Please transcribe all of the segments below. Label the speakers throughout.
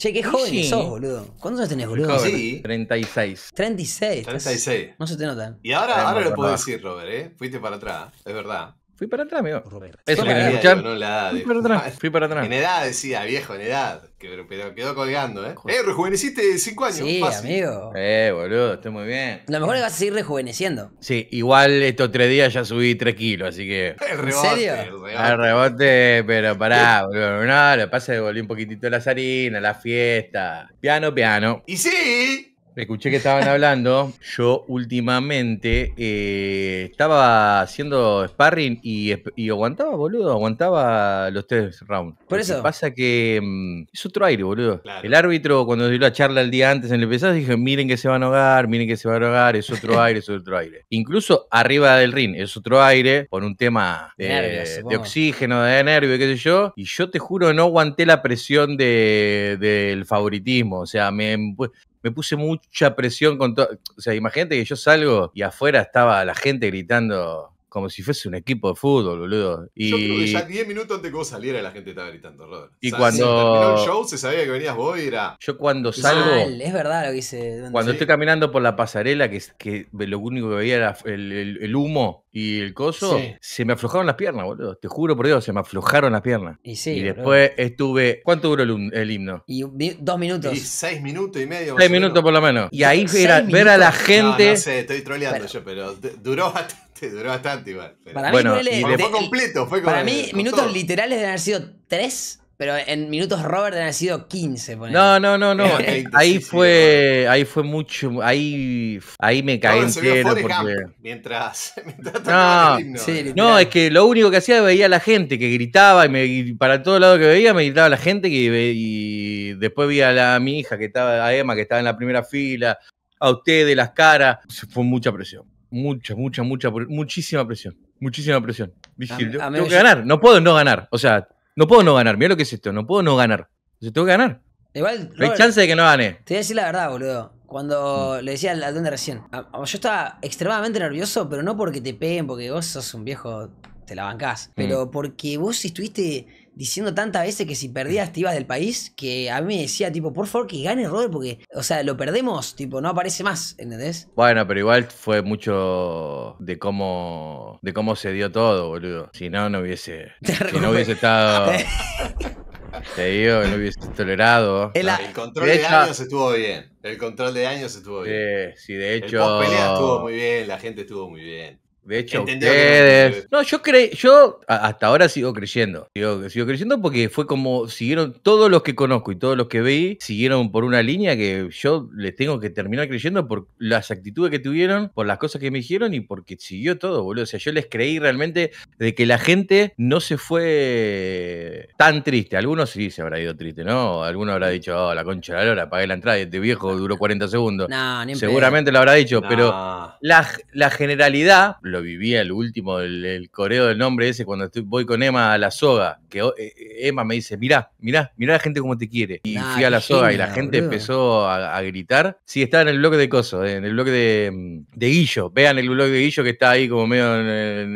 Speaker 1: Che, qué joven sos, boludo. ¿Cuántos años tenés, boludo? Sí.
Speaker 2: 36. 36. 36.
Speaker 1: No se te nota. Y ahora lo puedo
Speaker 2: decir, Robert, ¿eh? Fuiste para atrás, es verdad.
Speaker 1: Fui para atrás, amigo.
Speaker 3: Eso me
Speaker 2: Fui para atrás. Ah, fui para atrás. En edad decía, viejo, en edad. Pero, quedó
Speaker 1: colgando, ¿eh? Eh, rejuveneciste 5 años. Sí, amigo. Eh, boludo, estoy muy bien. Lo mejor es vas a seguir rejuveneciendo.
Speaker 3: Sí, igual estos 3 días ya subí 3 kilos, así que. El rebote. ¿En serio? El rebote, el rebote pero pará, boludo. No, lo que pasa es que volví un poquitito la harina, la fiesta. Piano, piano. Y sí, Escuché que estaban hablando. Yo últimamente eh, estaba haciendo sparring y, aguantaba, boludo. Aguantaba los tres rounds. Por Lo eso. Que pasa que mm, es otro aire, boludo. El árbitro, cuando dio la charla el día antes en el empezado, dije, Miren que se van a ahogar, miren que se van a ahogar. Es otro aire, es otro aire. Incluso arriba del ring es otro aire por un tema de, oxígeno, de nervio, qué sé yo. Y yo te juro, no aguanté la presión del favoritismo. O sea, me, me puse mucha presión con todo. O sea, imagínate que yo salgo y afuera estaba la gente gritando como si fuese un equipo de fútbol, boludo. Y... Yo creo que ya
Speaker 2: 10 minutos antes que vos saliera la gente estaba gritando, Robert. Y cuando. terminó el show, se sabía que venías vos
Speaker 3: y era. Yo cuando salgo. es
Speaker 1: verdad lo que hice. Cuando estoy
Speaker 3: caminando por la pasarela, que, que lo único que veía era el, el, humo y el coso, se me aflojaron las piernas, boludo. Te juro por Dios, se me aflojaron las piernas. Y, sí, y después estuve. ¿Cuánto duró el, himno? Y dos minutos. Y
Speaker 2: seis minutos y medio. Seis minutos por
Speaker 3: lo menos. Y ahí era, ver a la gente. No, sé,
Speaker 2: estoy troleando yo, pero duró hasta duró bastante igual. Para bueno, mí, fue completo. para mí, minutos
Speaker 1: literales deben haber sido 3, pero en minutos Robert deben haber sido 15. No, no, no, no.
Speaker 3: ahí fue ahí fue mucho. Ahí, ahí me caí en Porque...
Speaker 2: Mientras,
Speaker 3: no, no, es que lo único que hacía veía a la gente que gritaba y, me, para todo lado que veía me gritaba la gente que, y después vi a, la, mi hija que estaba, a Emma que estaba en la primera fila a usted de las caras. Fue mucha presión mucha, mucha, mucha, muchísima presión. Muchísima presión. Dije, tengo que ganar, no puedo no ganar. O sea, no puedo no ganar. Mira lo que es esto, no puedo no ganar. O tengo que ganar.
Speaker 1: Igual, hay chance de que no gane. Te voy a decir la verdad, boludo. Cuando mm. le decía al de recién, yo estaba extremadamente nervioso, pero no porque te peguen, porque vos sos un viejo, te la bancás, pero mm. porque vos estuviste diciendo tantas veces que si perdías te ibas del país que a mí me decía, tipo, por favor que gane Robert, porque, o sea, lo perdemos, tipo, no aparece más,
Speaker 3: ¿entendés? Bueno, pero igual fue mucho de cómo, de cómo se dio todo, boludo. Si no, no hubiese, si no hubiese estado... Te digo, no hubiese tolerado. El,
Speaker 2: control de, años estuvo bien. El control de años estuvo bien. Sí, sí de hecho. pelea estuvo muy bien, la gente estuvo muy bien. De hecho, ustedes...
Speaker 3: No, yo creí, yo hasta ahora sigo creyendo. Sigo, sigo, creyendo porque fue como siguieron todos los que conozco y todos los que vi, siguieron por una línea que yo les tengo que terminar creyendo por las actitudes que tuvieron, por las cosas que me dijeron y porque siguió todo, boludo. O sea, yo les creí realmente de que la gente no se fue tan triste. Algunos sí se habrá ido triste, ¿no? Algunos habrá dicho, oh, la concha de la hora pagué la entrada y este viejo, duró 40 segundos. No, ni Seguramente lo habrá dicho, pero la, la generalidad lo vivía el último, el, coreo del nombre ese, cuando estoy, voy con Emma a la soga, que eh, eh, Emma me dice, mirá, mirá, mirá la gente como te quiere. Y fui a la soga y la gente empezó a, gritar. Sí, estaba en el bloque de Coso, eh, en el bloque de, Guillo. Vean el bloque de Guillo que está ahí como medio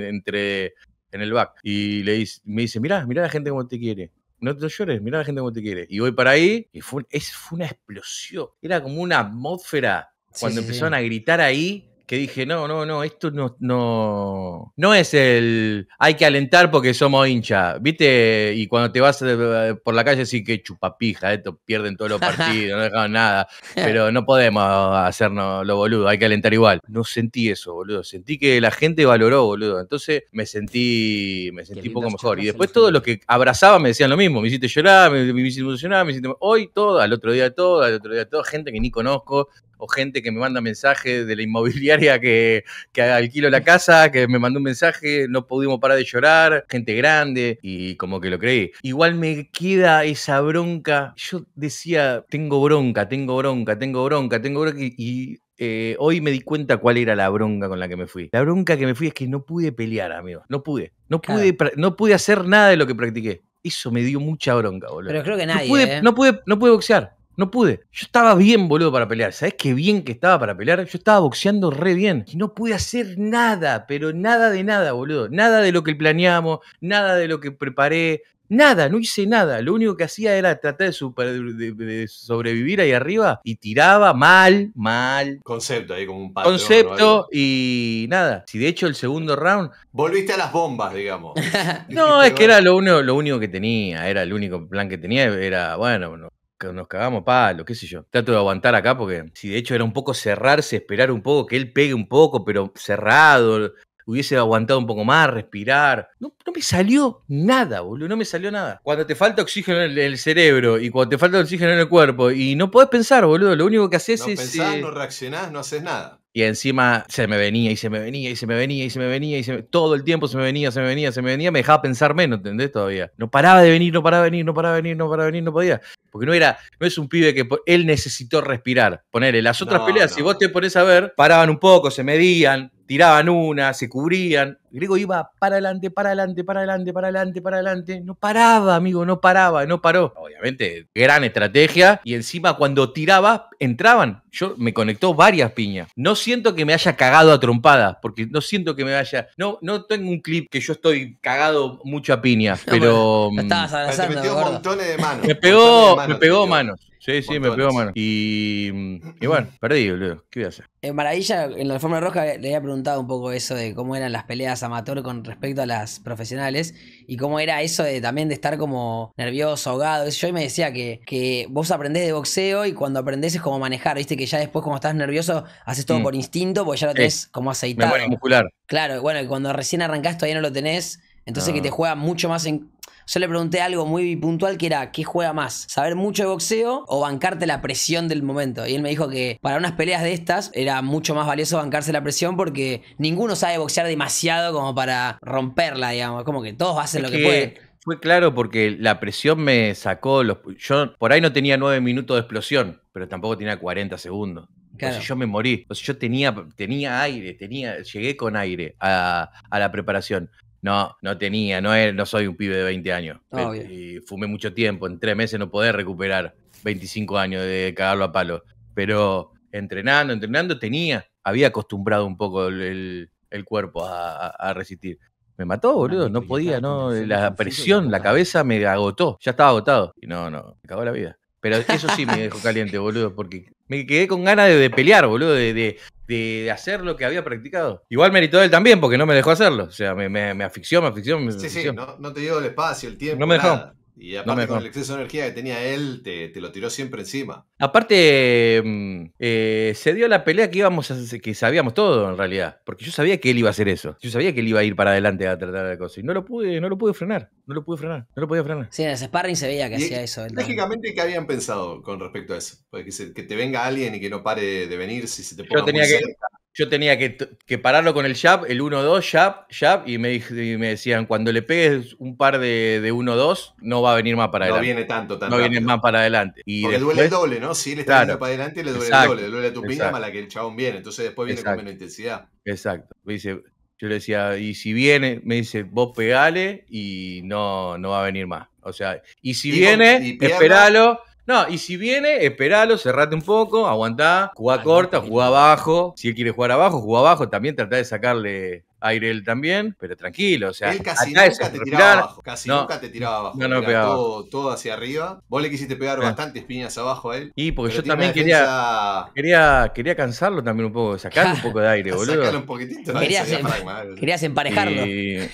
Speaker 3: entre en el back. Y le dice, me dice, mirá, mirá la gente como te quiere no te llores, mirá la gente como te quiere. Y voy para ahí y fue, es, fue una explosión. Era como una atmósfera. Cuando empezaron a gritar ahí, que dije, no, no, no, esto no, no, no es el hay que alentar porque somos hinchas, ¿viste? Y cuando te vas eh, por la calle sí que chupapija, pierden todos los partidos, no dejan nada, pero no podemos hacernos lo boludo, hay que alentar igual. No sentí eso, boludo, sentí que la gente valoró, boludo, entonces me sentí, me sentí un poco mejor. Y después todos los que abrazaban me decían lo mismo, me hiciste llorar, me, hiciste emocionar, me hiciste... Hoy todo, al otro día todo, al otro día todo, gente que ni conozco, gente que me manda mensajes de la inmobiliaria que, que alquilo la casa, que me mandó un mensaje, no pudimos parar de llorar, gente grande, y como que lo creí. Igual me queda esa bronca. Yo decía, tengo bronca, tengo bronca, tengo bronca, tengo bronca, y, eh, hoy me di cuenta cuál era la bronca con la que me fui. La bronca que me fui es que no pude pelear, amigo. No pude. No pude, no pude hacer nada de lo que practiqué. Eso me dio mucha bronca, boludo. Pero creo que nadie. ¿eh? No no no pude boxear. No pude. Yo estaba bien, boludo, para pelear. ¿Sabés qué bien que estaba para pelear? Yo estaba boxeando re bien. Y no pude hacer nada, pero nada de nada, boludo. Nada de lo que planeamos, nada de lo que preparé. Nada, no hice nada. Lo único que hacía era tratar de, sobrevivir ahí arriba y tiraba mal, mal. Concepto ahí como un patrón, Concepto y nada. Si de hecho el segundo round. Volviste a las bombas, digamos. no, es que era lo, lo único que tenía. Era el único plan que tenía. Era, bueno, nos cagamos palo, qué sé yo. Trato de aguantar acá porque si de hecho era un poco cerrarse, esperar un poco, que él pegue un poco, pero cerrado, hubiese aguantado un poco más, respirar. No, me salió nada, boludo, no me salió nada. Cuando te falta oxígeno en el, cerebro y cuando te falta oxígeno en el cuerpo y no podés pensar, boludo, lo único que haces no es... Pensás, eh, no reaccionás, no haces nada. Y encima se me venía y se me venía y se me venía y se me venía y se me... todo el tiempo se me venía, se me venía, se me venía, me dejaba pensar menos, ¿entendés? Todavía. No paraba de venir, no paraba de venir, no paraba de venir, no paraba de venir, no podía. Porque no era, no es un pibe que él necesitó respirar, ponerle. Las otras peleas, si vos te pones a ver, paraban un poco, se medían, tiraban una, se cubrían. Grego iba para adelante, para adelante, para adelante, para adelante, para adelante. No paraba, amigo, no paraba, no paró. Obviamente, gran estrategia. Y encima, cuando tiraba, entraban. Yo me conectó varias piñas. No siento que me haya cagado a trompadas, porque no siento que me haya. No, no tengo un clip que yo estoy cagado mucho a piñas, ah, pero. Mm, estabas
Speaker 1: me ah, metió montones de manos.
Speaker 3: Me pegó, me pegó manos. Sí, sí, me pegó mano. Mm, y, bueno, perdí, boludo. ¿Qué voy a hacer?
Speaker 1: En Maravilla, en la forma roja, le había preguntado un poco eso de cómo eran las peleas amateur con respecto a las profesionales y cómo era eso de también de estar como nervioso, ahogado. Yo me decía que, que vos aprendés de boxeo y cuando aprendés es como manejar, viste que ya después, como estás nervioso, haces todo mm. por instinto porque ya lo tenés como aceitado. muscular. Claro, bueno, y cuando recién arrancás todavía no lo tenés. Entonces que te ah. juega mucho más en yo le pregunté algo muy puntual que era, ¿qué juega más? ¿Saber mucho de boxeo o bancarte la presión del momento? Y él me dijo que para unas peleas de estas era mucho más valioso bancarse la presión porque ninguno sabe boxear demasiado como para romperla, digamos. Como que todos hacen lo que, pueden.
Speaker 3: Fue claro porque la presión me sacó los... Yo por ahí no tenía nueve minutos de explosión, pero tampoco tenía 40 segundos. yo me morí. O yo tenía, tenía aire, tenía, llegué con aire a, a la preparación no, no tenía, no, no soy un pibe de 20 años. Ah, y fumé mucho tiempo, en tres meses no podés recuperar 25 años de cagarlo a palo. Pero entrenando, entrenando tenía, había acostumbrado un poco el, cuerpo a, resistir. Me mató, boludo. No podía, no. Eh, la presión, la cabeza me agotó. Ya estaba agotado. no, no. Me cagó la vida. Pero eso sí me dejó caliente, boludo. Porque me quedé con ganas de, de pelear, boludo. De, de, de hacer lo que había practicado. Igual meritó él también, porque no me dejó hacerlo. O sea, me, me, me aficionó, me Sí, sí, no,
Speaker 2: te dio el espacio, el tiempo. No me dejó. Y aparte con el exceso de energía que tenía él, te, lo tiró siempre
Speaker 3: encima. Aparte, mm, eh, se dio la pelea que íbamos a, que sabíamos todo en realidad. Porque yo sabía que él iba a hacer eso. Yo sabía que él iba a ir para adelante a tratar de cosas. Y no lo
Speaker 1: pude, no lo pude frenar. No lo pude frenar. No lo podía frenar. Sí, en el sparring se veía que hacía eso.
Speaker 2: Lógicamente, ¿qué habían pensado con respecto a eso? Pues que, te venga alguien y que no pare de venir si se te pone yo tenía que,
Speaker 3: yo tenía que, que, pararlo con el jab, el 1-2, jab, jab, y me, me, decían, cuando le pegues un par de, de 1-2, no va a venir más para adelante. No viene tanto, tanto. No viene más para adelante. Porque duele el doble, ¿no?
Speaker 2: Si le está claro, para adelante, le duele el doble. Le duele a tu pinga más la que el chabón viene. Entonces después viene con menos intensidad.
Speaker 3: Exacto. Me dice, yo le decía, y si viene, me dice, vos pegale y no, no va a venir más. O sea, y si viene, esperalo no, y si viene, esperalo, cerrate un poco, aguantá, jugá ah, corta, jugá abajo. Si él quiere jugar abajo, jugá abajo. También tratá de sacarle él también, pero tranquilo, o sea, él casi nunca te tiraba abajo, casi nunca te tiraba abajo,
Speaker 2: Todo, hacia arriba. Vos le quisiste pegar bastantes piñas abajo a
Speaker 3: él. Y porque yo también quería, quería quería cansarlo también un poco, sacar un poco de aire, boludo. un poquitito. Em- querías, emparejarlo.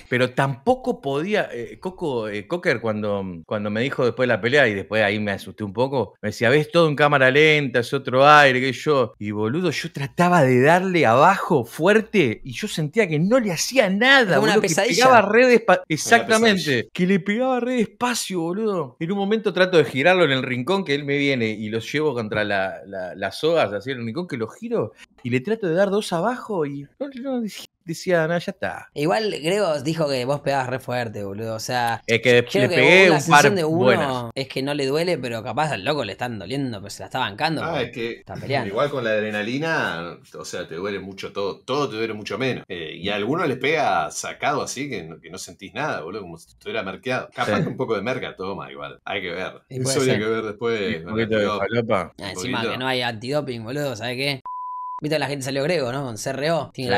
Speaker 3: pero tampoco podía eh, Coco eh, Cocker cuando cuando me dijo después de la pelea y después ahí me asusté un poco, me decía, "¿Ves todo en cámara lenta, es otro aire que yo?" Y boludo, yo trataba de darle abajo fuerte y yo sentía que no le hacía nada, una boludo, pesadilla. Que pegaba Exactamente. Que le pegaba re despacio, boludo. En un momento trato de girarlo en el rincón que él me viene y lo llevo contra las sogas, así en el rincón que lo giro y le trato de dar dos abajo y
Speaker 1: no, decía, no, ya está. Igual Gregos dijo que vos pegabas re fuerte, boludo. O sea, es que le pegué un par de buenas. es que no le duele, pero capaz al loco le están doliendo, pero pues se la está bancando. Ah, es que igual
Speaker 2: con la adrenalina, o sea, te duele mucho todo, todo te duele mucho menos. Eh, y a alguno les pega sacado así que no, sentís nada, boludo, como si estuviera merqueado. Capaz que un poco de merca toma igual, hay que ver. Eso hay que ver después. un de ah,
Speaker 3: encima que no
Speaker 1: hay antidoping, boludo, ¿sabes qué? Viste la gente salió grego, ¿no? Con CRO. Tiene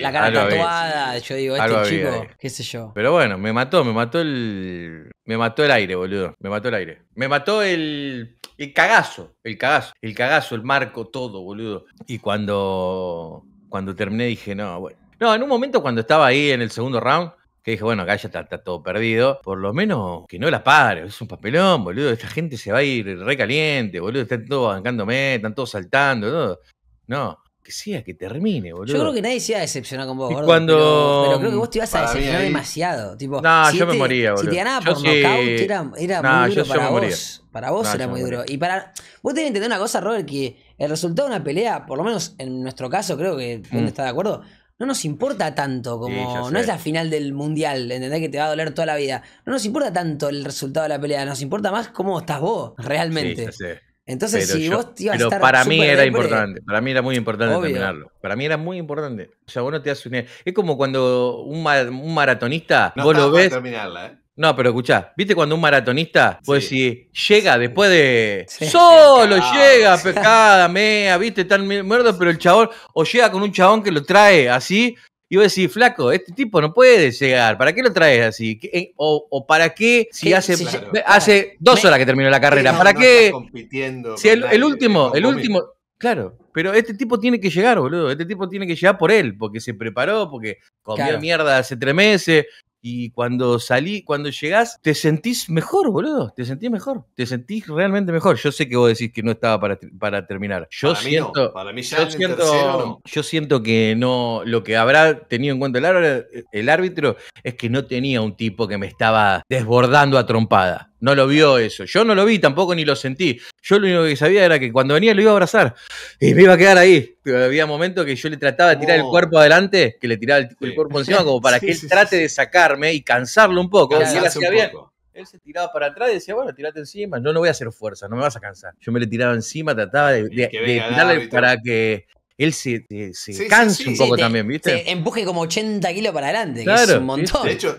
Speaker 1: la cara, tatuada. Yo digo, este chico, qué sé
Speaker 3: yo. Pero bueno, me mató, me mató el. Me mató el aire, boludo. Me mató el aire. Me mató el. El cagazo, el cagazo, el cagazo, el marco, todo, boludo. Y cuando, cuando terminé dije, no, bueno. No, en un momento cuando estaba ahí en el segundo round, que dije, bueno, acá ya está, todo perdido. Por lo menos que no la padre, es un papelón, boludo. Esta gente se va a ir recaliente, boludo. Están todos bancándome, están todos saltando, todo. No, que sea, que termine, boludo. Yo creo
Speaker 1: que nadie se iba a decepcionar con vos, gordo. Cuando... Pero, creo que vos te ibas a decepcionar demasiado. Tipo, no, yo me este, moría, boludo. Si te ganaba por sí. knockout, era, muy duro para, vos. para vos. era muy duro. Y para. Vos tenés que entender una cosa, Robert, que el resultado de una pelea, por lo menos en nuestro caso, creo que mm. está de acuerdo. No nos importa tanto como. no es la final del mundial, entender Que te va a doler toda la vida. No nos importa tanto el resultado de la pelea, nos importa más cómo estás vos, realmente. Sí, entonces, si vos te para mí era importante,
Speaker 3: para mí era muy importante terminarlo. Para mí era muy importante. O sea, vos no te das e-, Es como cuando un, maratonista, vos lo ves. Terminarla, ¿eh? No, pero escuchá, ¿viste cuando un maratonista, pues si llega después de. Solo llega, pescada, mea, viste, tan muerto, pero el chabón, o llega con un chabón que lo trae así, y vos decís, flaco, este tipo no puede llegar. ¿Para qué lo traes así? Eh, o, o, para qué si hace, hace dos horas que terminó la carrera? ¿Para qué? Compitiendo si el, último, el último. Claro, pero este tipo tiene que llegar, boludo. Este tipo tiene que llegar por él, porque se preparó, porque comió mierda hace tres meses, y cuando salí, cuando llegás, te sentís mejor, boludo. Te sentís mejor. Te sentís realmente mejor. Yo sé que vos decís que no estaba para, para terminar. Yo siento. Para mí yo, siento, que no. Lo que habrá tenido en cuenta el el árbitro es que no tenía un tipo que me estaba desbordando a trompada. No lo vio eso. Yo no lo vi tampoco ni lo sentí. Yo lo único que sabía era que cuando venía lo iba a abrazar y me iba a quedar ahí. había momentos que yo le trataba de tirar el oh. cuerpo adelante, que le tiraba el, cuerpo encima como para que él trate de sacarme y cansarlo un poco. él se tiraba para atrás y decía, bueno, tirate encima, no, no voy a hacer fuerza, no me vas a cansar. Yo me le tiraba encima, trataba de, tirarle para que él se, se, un poco también, ¿viste?
Speaker 1: empuje como 80 kilos para adelante, claro, que es un montón. De hecho,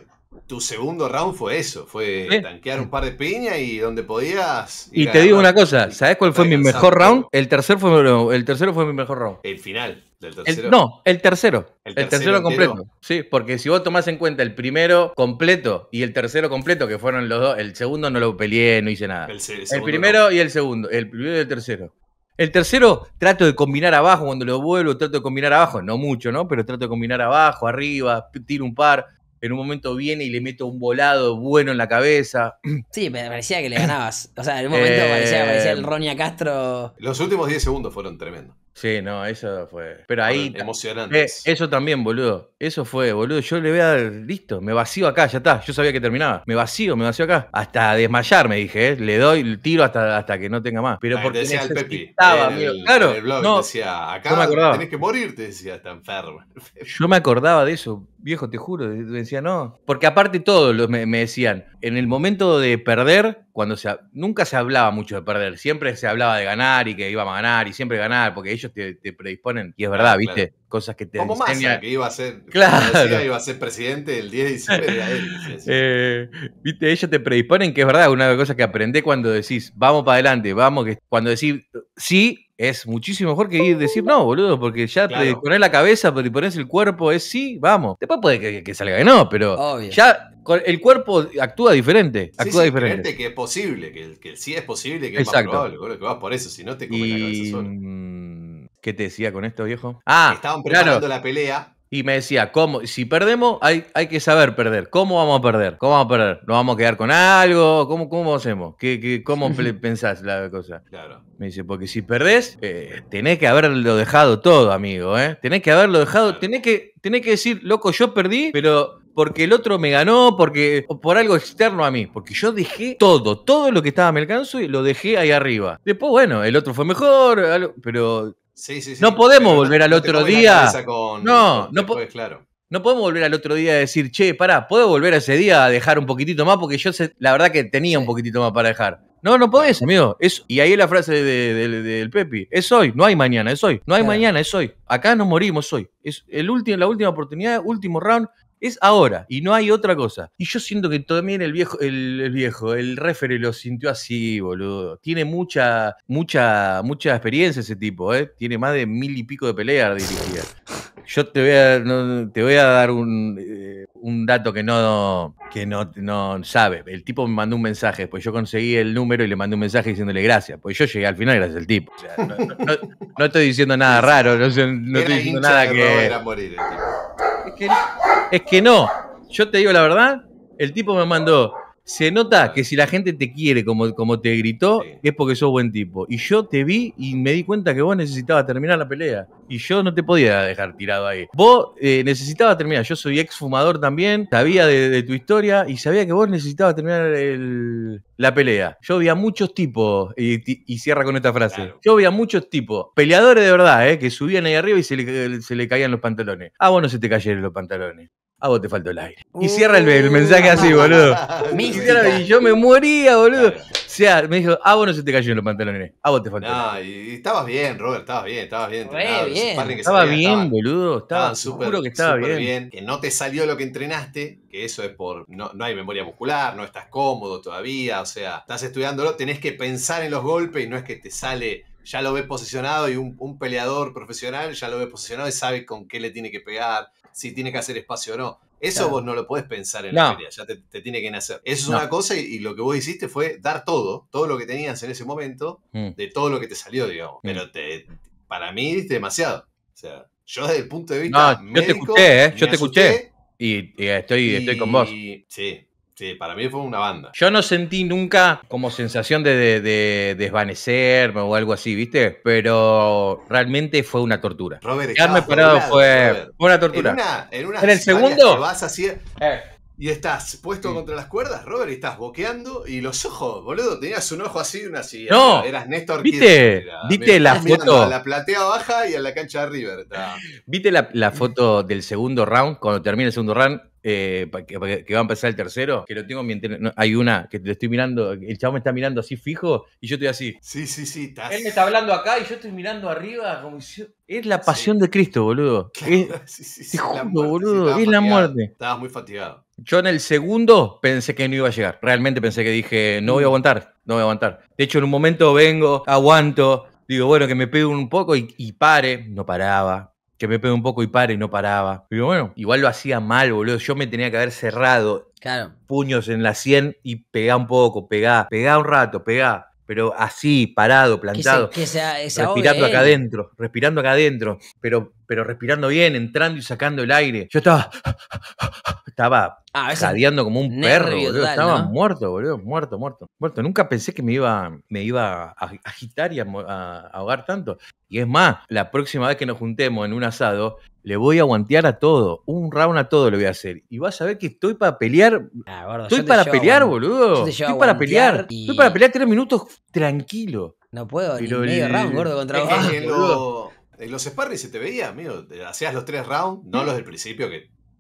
Speaker 2: tu segundo round fue eso, fue tanquear un par de piñas y donde podías. Y, te
Speaker 3: digo una cosa, ¿sabes cuál fue mi mejor round? El tercero fue, el tercero fue mi mejor round. El final del tercero. no, el tercero. El tercero, completo. Sí, porque si vos tomás en cuenta el primero completo y el tercero completo, que fueron los dos, el segundo no lo peleé, no hice nada. El, primero y el segundo, el primero y el tercero. El tercero trato de combinar abajo, cuando lo vuelvo trato de combinar abajo, no mucho, ¿no? Pero trato de combinar abajo, arriba, tiro un par en un momento viene y le meto un volado bueno en la cabeza.
Speaker 1: Sí, me parecía que le ganabas. O sea, en un momento eh, parecía, parecía, el Ronia Castro. Los últimos 10 segundos fueron tremendos.
Speaker 3: Sí, no, eso fue. Pero ahí. Emocionante. Eh, eso también, boludo. Eso fue, boludo. Yo le voy a dar. Listo, me vacío acá, ya está. Yo sabía que terminaba. Me vacío, me vacío acá. Hasta desmayar, me dije, eh, Le doy el tiro hasta, hasta que no tenga más. Pero ah, porque decía el Pepi. Estaba, Claro.
Speaker 2: no, decía, acá no me acordaba. tenés que morirte, decía, está enfermo.
Speaker 3: Yo me acordaba de eso viejo, te juro, decían decía, no. Porque aparte todos me, decían, en el momento de perder, cuando se, nunca se hablaba mucho de perder, siempre se hablaba de ganar y que íbamos a ganar y siempre ganar, porque ellos te, predisponen, y es verdad, ¿viste? Cosas que te Como que iba a ser,
Speaker 2: claro. iba a ser presidente el 10 de diciembre de él.
Speaker 3: Eh, Viste, ellos te predisponen, que es verdad, una de las cosas que aprendés cuando decís, vamos para adelante, vamos, que cuando decís, sí, es muchísimo mejor que ir decir no, boludo, porque ya te pones la cabeza, pero pones el cuerpo, es sí, vamos. Después puede que, salga que no, pero ya el cuerpo actúa diferente. Actúa diferente.
Speaker 2: que es posible, que, que, sí es posible, que es más probable, que vas por
Speaker 3: eso, si no te comes la cabeza mm, ¿Qué te decía con esto, viejo? Ah, estaban preparando la pelea y me decía, ¿cómo? Si perdemos, hay, hay que saber perder. ¿Cómo vamos a perder? ¿Cómo vamos a perder? ¿Nos vamos a quedar con algo? ¿Cómo, cómo hacemos? ¿Qué, qué cómo pensás la cosa? Claro. Me dice, porque si perdés, eh, tenés que haberlo dejado todo, amigo, ¿eh? Tenés que haberlo dejado, tenés, que, que decir, loco, yo perdí, pero porque el otro me ganó, porque por algo externo a mí, porque yo dejé todo, todo lo que estaba a mi alcance y lo dejé ahí arriba. Después, bueno, el otro fue mejor, pero
Speaker 2: no podemos volver al otro día. no,
Speaker 3: no, claro. no podemos volver al otro día a decir, che, pará, ¿puedo volver a ese día a dejar un poquitito más? Porque yo sé, la verdad que tenía un poquitito más para dejar. No, no podés, amigo. Es, y ahí es la frase de, del Pepi. Es hoy, no hay mañana, es hoy. No hay mañana, es hoy. Acá nos morimos hoy. Es el último, la última oportunidad, último round. Es ahora y no hay otra cosa. Y yo siento que también el viejo, el, el viejo, el referee lo sintió así, boludo. Tiene mucha, mucha, mucha experiencia ese tipo, ¿eh? Tiene más de mil y pico de peleas dirigidas. Yo te voy a, te voy a dar eh, un, dato que no, que no, no sabe. El tipo me mandó un mensaje, pues yo conseguí el número y le mandé un mensaje diciéndole gracias. Pues yo llegué al final gracias al tipo. no, estoy diciendo nada raro, no, estoy diciendo nada que es que no. Yo te digo la verdad, el tipo me mandó se nota que si la gente te quiere como, como te gritó, es porque sos buen tipo. Y yo te vi y me di cuenta que vos necesitabas terminar la pelea. Y yo no te podía dejar tirado ahí. Vos eh, necesitabas terminar. Yo soy ex fumador también, sabía de, tu historia y sabía que vos necesitabas terminar la pelea. Yo vi a muchos tipos, y, cierra con esta frase, yo vi a muchos tipos, peleadores de verdad, eh, que subían ahí arriba y se le, caían los pantalones. Ah, vos no se te cayeron los pantalones a vos te faltó el aire. Y uh. cierra el, mensaje así, boludo. Y, y, yo me moría, boludo. O sea, me dijo, a vos no se te cayó en los pantalones. A vos te faltó. el aire. y,
Speaker 2: estabas bien, Robert, estabas bien, estabas bien. Entrenado, bien. estaba bien,
Speaker 3: boludo. Estaba súper que estaba bien.
Speaker 2: Que no te salió lo que entrenaste, que eso es por. No, no hay memoria muscular, no estás cómodo todavía. O sea, estás estudiándolo, tenés que pensar en los golpes y no es que te sale ya lo ves posicionado y un, un, peleador profesional ya lo ve posicionado y sabe con qué le tiene que pegar, si tiene que hacer espacio o no. Eso vos no lo podés pensar en la feria, ya te, tiene que nacer. Eso es una cosa y, lo que vos hiciste fue dar todo, todo lo que tenías en ese momento, mm. de todo lo que te salió, digamos. Mm.
Speaker 3: Pero te,
Speaker 2: para mí es demasiado. O sea, yo desde el punto de vista. No, yo te escuché, ¿eh? yo te escuché.
Speaker 3: Y, estoy, estoy con vos.
Speaker 2: Sí, Sí, para mí fue una banda.
Speaker 3: Yo no sentí nunca como sensación de, de, desvanecerme o algo así, ¿viste? Pero realmente fue una tortura. Robert, Quedarme parado fue, fue, una tortura. En, el segundo.
Speaker 2: vas así. Eh, eh. Y estás puesto contra las cuerdas, Robert, y estás boqueando. Y los ojos, boludo, tenías un ojo así una así. No, eras Néstor ¿Viste, ¿viste la foto? la platea baja y a la cancha de River.
Speaker 3: ¿Viste la, la foto del segundo round? Cuando termina el segundo round, eh, que, va a empezar el tercero, que lo tengo mientras. hay una que te estoy mirando, el chavo me está mirando así fijo y yo estoy así. Sí, sí, sí. Él me está hablando acá y yo estoy mirando arriba como si Es la pasión de Cristo, boludo. Es, sí, boludo. es la muerte. Estabas muy fatigado. Yo en el segundo pensé que no iba a llegar. Realmente pensé que dije, no voy a mm. aguantar, no voy a aguantar. De hecho, en un momento vengo, aguanto, digo, bueno, que me pegue un poco y pare. No paraba, que me pegue un poco y pare y no paraba. Pero bueno, igual lo hacía mal, boludo. Yo me tenía que haber cerrado. Puños en la sien y pegá un poco, pegá, pegá un rato, pegá. Pero así, parado, plantado. Que sea respirando acá adentro, respirando acá adentro, pero, pero respirando bien, entrando y sacando el aire. Yo estaba. Estaba ah, jadeando como un perro, boludo. Estaba muerto, boludo. Muerto, muerto. Muerto. Nunca pensé que me iba, me iba a agitar y a ahogar tanto. Y es más, la próxima vez que nos juntemos en un asado, le voy a guantear a todo. Un round a todo le voy a hacer. Y vas a ver que estoy para pelear.
Speaker 1: Ah, estoy para pelear, boludo. Estoy para pelear. Estoy para
Speaker 3: pelear tres minutos tranquilo. No puedo, medio round, gordo, contra vos.
Speaker 2: En, los sparrings se te veía, amigo. Hacías los tres rounds, no los del principio,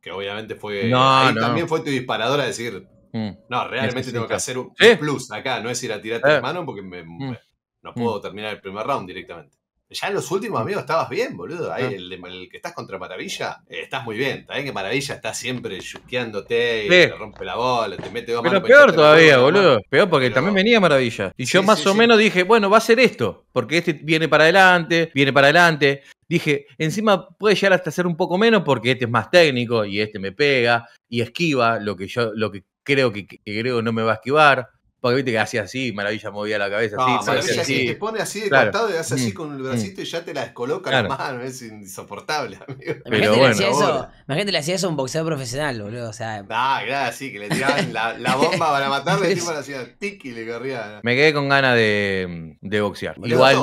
Speaker 2: que, obviamente fue. No, también fue tu disparadora decir. Mm. No, realmente tengo que hacer un plus acá, no es ir a tirarte tres eh. porque mm. no puedo mm. terminar el primer round directamente. Ya en los últimos, amigos, estabas bien, boludo. Ahí, ah. el, que estás contra Maravilla, eh, estás muy bien. También que Maravilla está siempre chusqueándote y te rompe la bola, te mete dos Pero peor
Speaker 3: todavía, boludo. Peor porque también venía Maravilla. Y yo más o menos dije, bueno, va a ser esto. Porque este viene para adelante, viene para adelante. Dije, encima puede llegar hasta ser un poco menos porque este es más técnico y este me pega y esquiva lo que yo, lo que creo que, que creo no me va a esquivar. Porque viste que hacía así, Maravilla movía la cabeza. así, Maravilla te pone así de
Speaker 2: costado y hace así mm, con el mm. bracito y ya te la descoloca la mano. Es insoportable, amigo.
Speaker 1: Imagínate, bueno, le hacía eso a un boxeador profesional, boludo. O sea. Ah,
Speaker 2: claro, sí, que le tiraban la, bomba para matarle y el le hacía y le corría.
Speaker 3: Me quedé con ganas de, de boxear. Igual,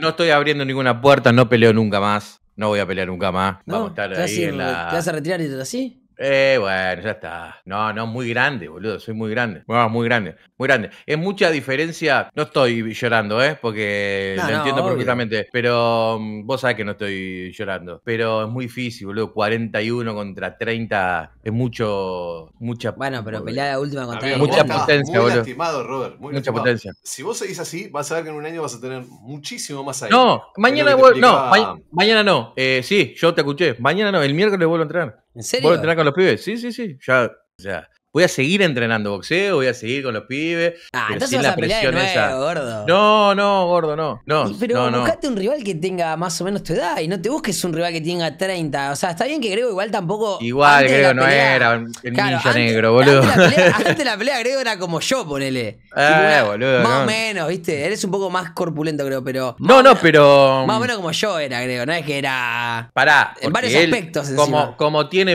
Speaker 3: no, estoy, abriendo ninguna puerta, no peleo nunca más. No voy a pelear nunca más. Vamos a estar ahí en la. ¿Te vas a
Speaker 1: retirar y todo así?
Speaker 3: Eh, bueno, ya está. No, no, muy grande, boludo. Soy muy grande. muy grande, muy grande. Es mucha diferencia. No estoy llorando, ¿eh? Porque lo entiendo perfectamente. Pero mm, vos sabés que no estoy llorando. Pero es muy difícil, boludo. 41 contra 30 es mucho. Mucha. Bueno, pero la última contra Mucha potencia, muy boludo.
Speaker 2: Robert. mucha potencia. Si vos seguís así, vas a ver que en un año vas a tener muchísimo más aire. No, mañana, no,
Speaker 3: mañana eh, no. sí, yo te escuché. Mañana no. El miércoles vuelvo a entrar. ¿En serio? ¿Vos entrenás con los pibes? Sí, sí, sí. Ya, ya voy a seguir entrenando boxeo, voy a seguir con los pibes. Ah, entonces sin la presión esa. gordo. No, no, gordo, no. pero buscate
Speaker 1: un rival que tenga más o menos tu edad y no te busques un rival que tenga 30. O sea, está bien que Grego igual tampoco. Igual Grego no era el ninja negro, boludo. Antes la, pelea, la pelea Grego era como yo, ponele. Eh, boludo. Más o menos, viste. Eres un poco más corpulento, creo, pero. No, no, pero. Más o mm. menos como yo era, Grego, no es que era. Pará. En varios aspectos. Como,
Speaker 3: como tiene.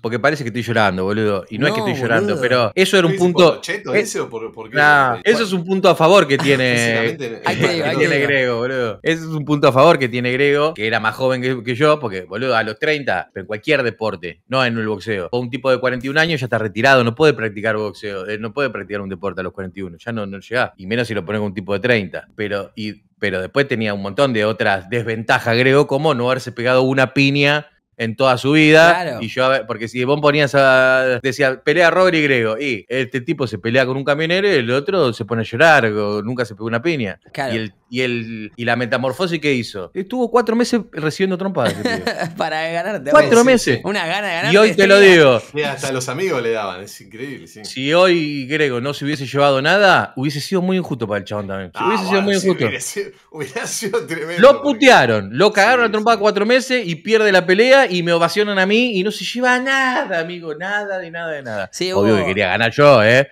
Speaker 3: Porque parece que estoy llorando, boludo. Y no, es que estoy llorando pero eso era un punto. Eh,
Speaker 2: eso
Speaker 3: es un punto a favor que tiene, Ahí tiene Grego, boludo. Eso es un punto a favor que tiene Grego, que era más joven que, yo, porque, boludo, a los 30, en cualquier deporte, no en el boxeo. O un tipo de 41 años ya está retirado, no puede practicar boxeo, eh, no puede practicar un deporte a los 41, ya no, no llega. Y menos si lo pone con un tipo de 30. Pero, pero después tenía un montón de otras desventajas, Grego, como no haberse pegado una piña en toda su vida. Y yo, porque si vos ponías a. Decía, pelea Robert y Grego. Y este tipo se pelea con un camionero y el otro se pone a llorar, o nunca se pegó una piña. Y el ¿Y, el, y la metamorfosis que hizo? Estuvo cuatro meses recibiendo trompadas.
Speaker 1: Para ganarte. Cuatro meses. Una gana de ganar. Y hoy te lo digo.
Speaker 3: Mira, hasta los
Speaker 2: amigos le daban,
Speaker 3: es increíble. Sí. Si hoy Grego no se hubiese llevado nada, hubiese sido muy injusto para el chabón también. Ah, hubiese sido muy injusto. Hubiera sido, tremendo. Lo putearon, lo cagaron la trompada cuatro meses y pierde la pelea y me ovacionan a mí y no se lleva nada, amigo. Nada de nada de nada. Obvio que quería ganar yo, ¿eh?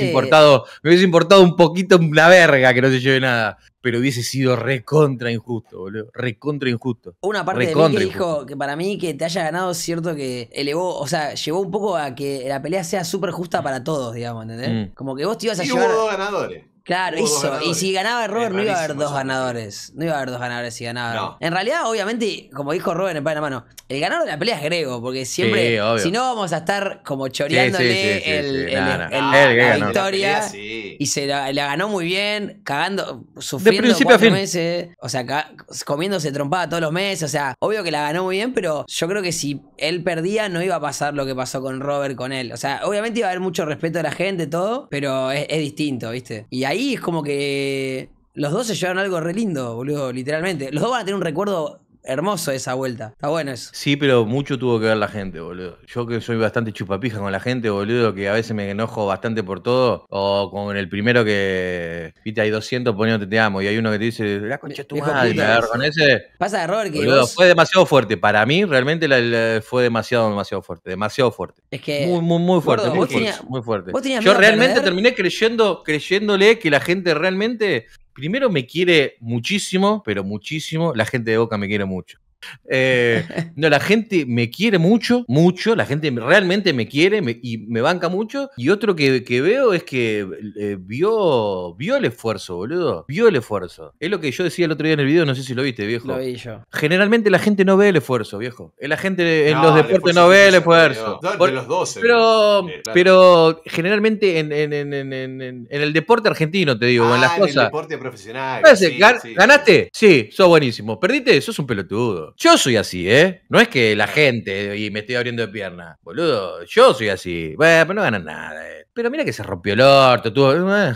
Speaker 3: importado, me hubiese importado un poquito la verga que no se lleve nada pero hubiese sido recontra injusto, boludo. Recontra injusto. Una parte de mí que dijo
Speaker 1: que para mí que te haya ganado, cierto que elevó, o sea, llevó un poco a que la pelea sea súper justa para todos, digamos, ¿entendés? Mm. Como que vos te ibas a llevar. dos ganadores. Claro, hizo. Y si ganaba Robert, no iba a haber dos ganadores. No iba a haber dos ganadores si ganaba. En realidad, obviamente, como dijo Robert en la mano, el ganador de la pelea es Grego, porque siempre, si no, vamos a estar como choreándole la victoria. Y se la, ganó muy bien, cagando, sufriendo de meses. O sea, comiéndose trompada todos los meses. O sea, obvio que la ganó muy bien, pero yo creo que si él perdía, no iba a pasar lo que pasó con Robert con él. O sea, obviamente iba a haber mucho respeto de la gente, todo, pero es, distinto, ¿viste? ahí es como que los dos se llevaron algo re lindo, boludo, literalmente. Los dos van a tener un recuerdo hermoso esa vuelta. Está bueno eso. Sí,
Speaker 3: pero mucho tuvo que ver la gente, boludo. Yo que soy bastante chupapija con la gente, boludo, que a veces me enojo bastante por todo. O con el primero que, viste, hay 200 poniéndote te amo y hay uno que te dice, la concha
Speaker 1: Pasa error que boludo, fue
Speaker 3: demasiado fuerte. Para mí, realmente fue demasiado, demasiado fuerte. Demasiado fuerte.
Speaker 1: Es que... Muy, muy, muy fuerte. muy,
Speaker 3: fuerte Yo realmente terminé creyendo, creyéndole que la gente realmente primero me quiere muchísimo, pero muchísimo, la gente de Boca me quiere mucho. Eh, no, la gente me quiere mucho, mucho, la gente realmente me quiere y me banca mucho. Y otro que, veo es que eh, vio, vio el esfuerzo, boludo. Vio el esfuerzo. Es lo que yo decía el otro día en el video, no sé si lo viste, viejo. Lo vi yo. Generalmente la gente no ve el esfuerzo, viejo. La gente en los deportes no ve el esfuerzo. los Pero, eh, eh, pero generalmente en, el deporte argentino, te digo, en las ah, cosas. el deporte profesional. ¿Ganaste? Sí, sos buenísimo. ¿Perdiste? Sos un pelotudo. Yo soy así, ¿eh? No es que la gente y me estoy abriendo de pierna. Boludo, yo soy así. Bueno, pero no ganan nada. Eh. Pero mira que se rompió el orto, tú. Eh.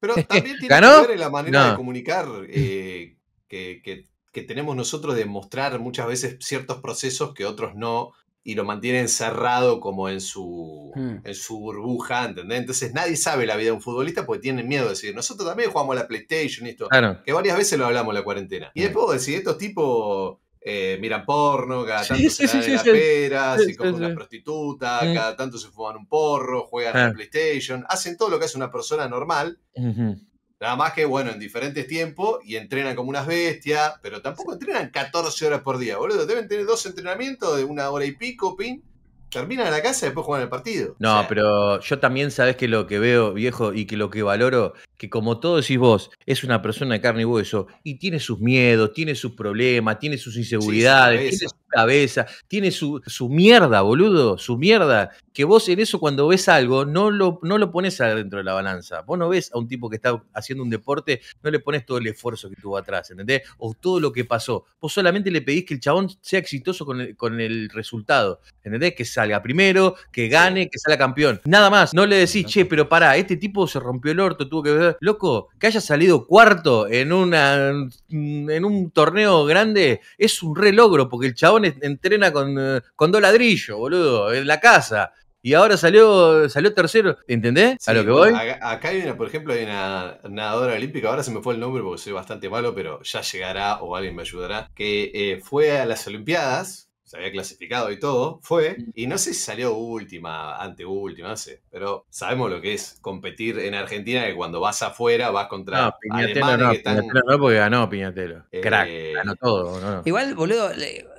Speaker 3: Pero también tiene que ver la manera de comunicar
Speaker 2: eh, que, tenemos nosotros de mostrar muchas veces ciertos procesos que otros no y lo mantienen cerrado como en su, hmm. en su burbuja, ¿entendés? Entonces nadie sabe la vida de un futbolista porque tiene miedo de decir, nosotros también jugamos a la PlayStation y esto, claro. que varias veces lo hablamos en la cuarentena. Y hmm. después decir, estos tipos eh, miran porno, cada tanto se dan la se cogen una prostituta, eh. cada tanto se fuman un porro, juegan en a PlayStation, hacen todo lo que hace una persona normal.
Speaker 3: Nada
Speaker 2: más que, bueno, en diferentes tiempos y entrenan como unas bestias, pero tampoco entrenan 14 horas por día, boludo. Deben tener dos entrenamientos de una hora y pico, pin. Terminan en la casa y después juegan el partido.
Speaker 3: No, pero yo también sabes que lo que veo, viejo, y que lo que valoro que como todos decís vos, es una persona de carne y hueso y tiene sus miedos, tiene sus problemas, tiene sus inseguridades, tiene su cabeza, tiene su, mierda, boludo, su mierda. Que vos en eso cuando ves algo no lo, no lo pones adentro de la balanza. Vos no ves a un tipo que está haciendo un deporte, no le pones todo el esfuerzo que tuvo atrás, ¿entendés? O todo lo que pasó. Vos solamente le pedís que el chabón sea exitoso con el, con el resultado, ¿entendés? Que salga primero, que gane, que salga campeón. Nada más, no le decís, che, pero pará, este tipo se rompió el orto, tuvo que ver loco, que haya salido cuarto en, una, en un torneo grande es un re logro, porque el chabón entrena con, dos ladrillos, boludo, en la casa y ahora salió, salió tercero. ¿Entendés? a lo que voy.
Speaker 2: Acá, hay una, por ejemplo, hay una nadadora olímpica, ahora se me fue el nombre porque soy bastante malo, pero ya llegará o alguien me ayudará, que eh, fue a las Olimpiadas se había clasificado y todo, fue, y no sé si salió última, anteúltima, no sé, pero sabemos lo que es competir en Argentina, que cuando vas afuera vas contra no, Piñatelo no, que no,
Speaker 3: porque ganó Piñatelo, crack, eh, ganó todo. No, Igual,
Speaker 1: boludo,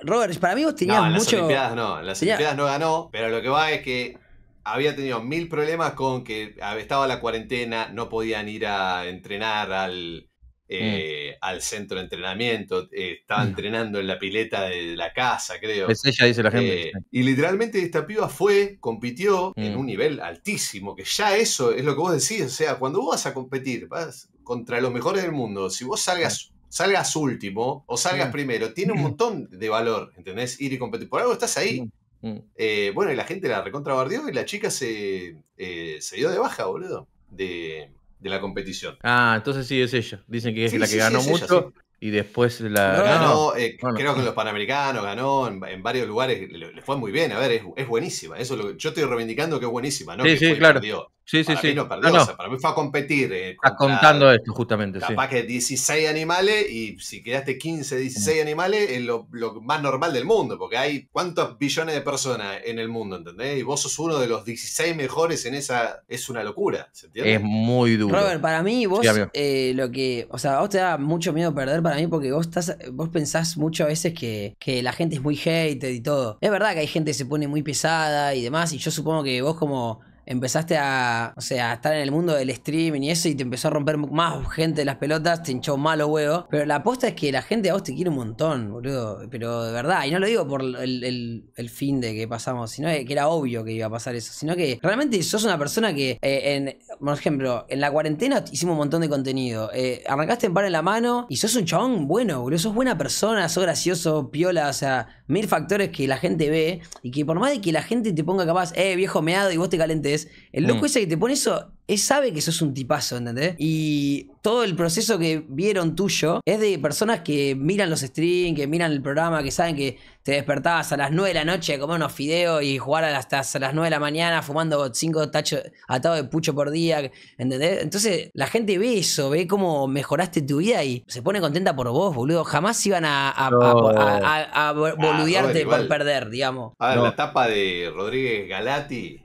Speaker 1: Robert, para mí vos tenías no, en mucho...
Speaker 3: las Olimpiadas no, en las Olimpiadas no
Speaker 2: ganó, pero lo que va es que había tenido mil problemas con que estaba la cuarentena, no podían ir a entrenar al Mm. Eh, al centro de entrenamiento, eh, estaba mm. entrenando en la pileta de la casa, creo. Es ella, dice la gente. Eh, y literalmente esta piba fue, compitió en mm. un nivel altísimo, que ya eso es lo que vos decís, o sea, cuando vos vas a competir, vas contra los mejores del mundo, si vos salgas... Salgas último o salgas primero, tiene un montón de valor, ¿entendés? Ir y competir. Por algo estás ahí. bueno, y la gente la recontrabardeó y la chica se, se dio
Speaker 3: de baja, boludo. De,
Speaker 2: de la competición.
Speaker 3: Ah, entonces sí es ella. Dicen que es la que ganó mucho y después la ganó.
Speaker 2: Eh, creo que los Panamericanos ganó, en, varios lugares le, fue muy bien. A ver, es, buenísima. Eso lo que, yo estoy reivindicando que es buenísima, ¿no? Sí, sí, claro.
Speaker 3: Sí, sí, sí. No para mí
Speaker 2: fue a competir. Eh, estás contando
Speaker 3: esto, justamente. Capaz
Speaker 2: que 16 animales y si quedaste 15, 16 animales es lo, más normal del mundo, porque hay cuántos billones de personas en el mundo, ¿entendés? Y vos sos uno de los 16 mejores en esa. Es
Speaker 1: una locura,
Speaker 3: ¿entiendes? Es muy duro. Robert, para mí vos
Speaker 1: eh, lo que. O sea, vos te da mucho miedo perder para mí porque vos, estás, vos pensás mucho a veces que, que la gente es muy hated y todo. Es verdad que hay gente que se pone muy pesada y demás, y yo supongo que vos como empezaste a, o sea, a estar en el mundo del streaming y eso y te empezó a romper más gente de las pelotas, te hinchó malo huevo. Pero la aposta es que la gente a vos te quiere un montón, boludo. Pero de verdad, y no lo digo por el, el, fin de que pasamos, sino que era obvio que iba a pasar eso, sino que realmente sos una persona que, eh, en, por ejemplo, en la cuarentena hicimos un montón de contenido. Eh, arrancaste en par en la mano y sos un chabón bueno, boludo. Sos buena persona, sos gracioso, piola, o sea, mil factores que la gente ve y que por más de que la gente te ponga capaz, eh, viejo meado y vos te calentes el loco mm. ese que te pone eso, él sabe que sos un tipazo, ¿entendés? Y todo el proceso que vieron tuyo es de personas que miran los streams, que miran el programa, que saben que te despertabas a las 9 de la noche a comer unos fideos y jugar hasta las, 9 de la mañana fumando 5 tachos atados de pucho por día, ¿entendés? Entonces la gente ve eso, ve cómo mejoraste tu vida y se pone contenta por vos, boludo. Jamás iban a, a, a, ah, boludearte por perder,
Speaker 2: digamos. A ver, la etapa de Rodríguez Galati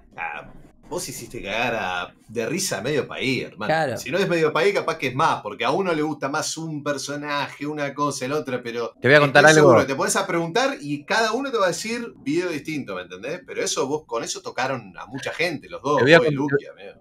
Speaker 2: vos hiciste cagar a, de risa medio país, hermano. Si no es medio país, capaz que es más, porque a uno le gusta más un personaje, una cosa, el otro, pero. Te voy a contar algo. te pones a preguntar y cada uno te va a decir video distinto, ¿me entendés? Pero eso, vos con eso tocaron a mucha gente, los dos. Te voy a, contar,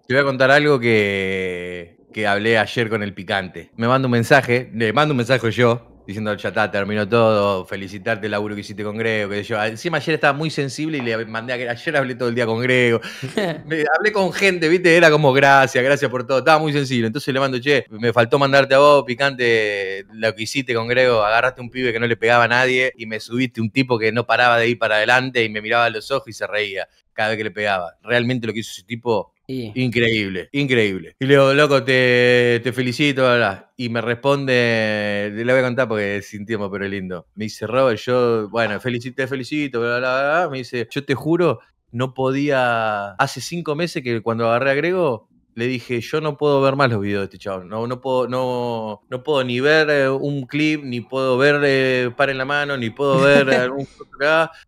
Speaker 3: te voy a contar algo que, que hablé ayer con el picante. Me manda un mensaje, le mando un mensaje yo, diciendo, al chatá, terminó todo, felicitarte el laburo que hiciste con Grego, que yo. Encima ayer estaba muy sensible y le mandé a ayer hablé todo el día con Grego. hablé con gente, viste, era como gracias, gracias por todo, estaba muy sensible. Entonces le mando, che, me faltó mandarte a vos, picante, lo que hiciste con Grego, agarraste un pibe que no le pegaba a nadie y me subiste un tipo que no paraba de ir para adelante y me miraba a los ojos y se reía cada vez que le pegaba. Realmente lo que hizo ese tipo Increíble, increíble. Y le digo, loco, te, felicito, bla, bla. Y me responde, le voy a contar porque es sin tiempo, pero lindo. Me dice, Robert, yo, bueno, felicito, te felicito, bla, bla, bla. Me dice, yo te juro, no podía. Hace cinco meses que cuando agarré a Grego, le dije, yo no puedo ver más los videos de este chavo... No, no, puedo, no, no puedo ni ver eh, un clip, ni puedo ver eh, par en la mano, ni puedo ver algún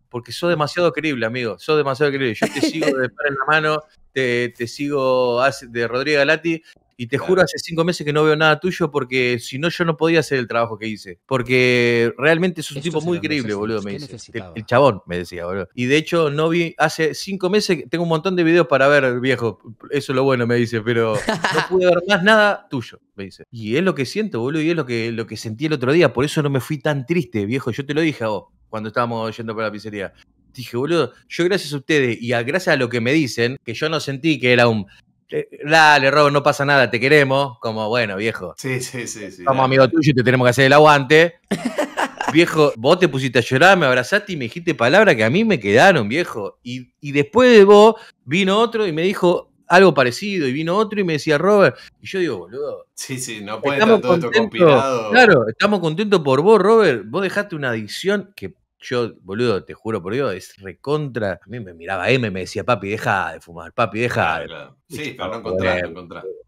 Speaker 3: porque sos demasiado creíble, amigo. Sos demasiado creíble. Yo te sigo de par en la mano, te, te sigo de Rodríguez Galati y te juro, hace cinco meses que no veo nada tuyo porque si no, yo no podía hacer el trabajo que hice. Porque realmente es un tipo muy increíble, boludo, me dice. El, chabón, me decía, boludo. Y de hecho, no vi, hace cinco meses, tengo un montón de videos para ver, viejo. Eso es lo bueno, me dice, pero no pude ver más nada tuyo, me dice. Y es lo que siento, boludo, y es lo que, lo que sentí el otro día. Por eso no me fui tan triste, viejo. Yo te lo dije a vos cuando estábamos yendo para la pizzería dije, boludo, yo gracias a ustedes y a, gracias a lo que me dicen, que yo no sentí que era un, eh, dale, Robo, no pasa nada, te queremos. Como, bueno, viejo. Sí, sí, sí. sí amigo tuyo tuyos, te tenemos que hacer el aguante. viejo, vos te pusiste a llorar, me abrazaste y me dijiste palabras que a mí me quedaron, viejo. Y, y después de vos, vino otro y me dijo, algo parecido y vino otro y me decía Robert. Y yo digo, boludo. Sí, sí, no puede estar todo Claro, estamos contentos por vos, Robert. Vos dejaste una adicción que yo, boludo, te juro por Dios, es recontra. A mí me miraba M, me decía, papi, deja de fumar, papi, deja. Sí, pero eh, no encontrás,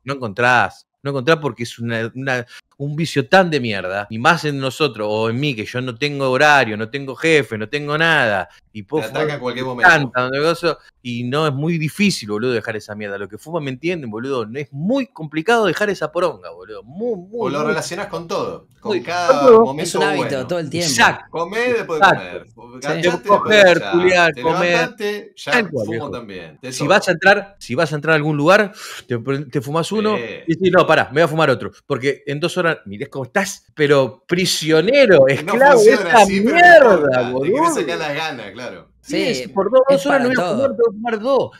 Speaker 3: no encontrás. No encontrás, porque es un vicio tan de mierda, y más en nosotros o en mí, que yo no tengo horario, no tengo jefe, no tengo nada, te ataca en cualquier momento. y no es muy difícil, boludo, dejar esa mierda. Lo que fuma me entienden, boludo. No es muy complicado dejar esa poronga, boludo. Muy, muy. O lo relacionás
Speaker 2: con todo.
Speaker 3: Con cada momento. Es un hábito todo el tiempo. Exacto. Comé después de comer. Te comer, culiar, comer. ya fumo también. si vas, a entrar, si vas a entrar a algún lugar, te, fumas uno y si no, pará, me voy a fumar otro. Porque en dos horas, mirés cómo estás, pero prisionero, esclavo de esta mierda, boludo. Te querés sacar las
Speaker 2: ganas, claro.
Speaker 1: Sí, por dos, dos horas no voy a fumar, voy dos.